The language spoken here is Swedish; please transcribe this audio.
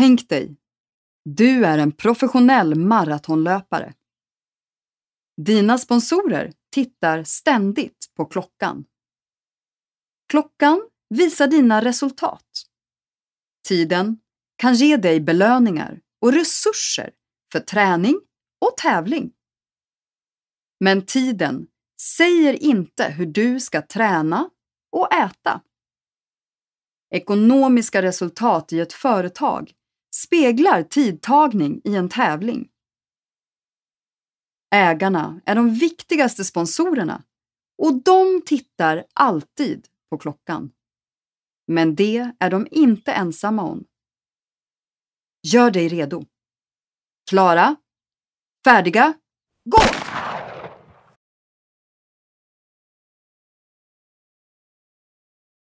Tänk dig, du är en professionell maratonlöpare. Dina sponsorer tittar ständigt på klockan. Klockan visar dina resultat. Tiden kan ge dig belöningar och resurser för träning och tävling. Men tiden säger inte hur du ska träna och äta. Ekonomiska resultat i ett företag speglar tidtagning i en tävling. Ägarna är de viktigaste sponsorerna och de tittar alltid på klockan. Men det är de inte ensamma om. Gör dig redo. Klara? Färdiga? Gå!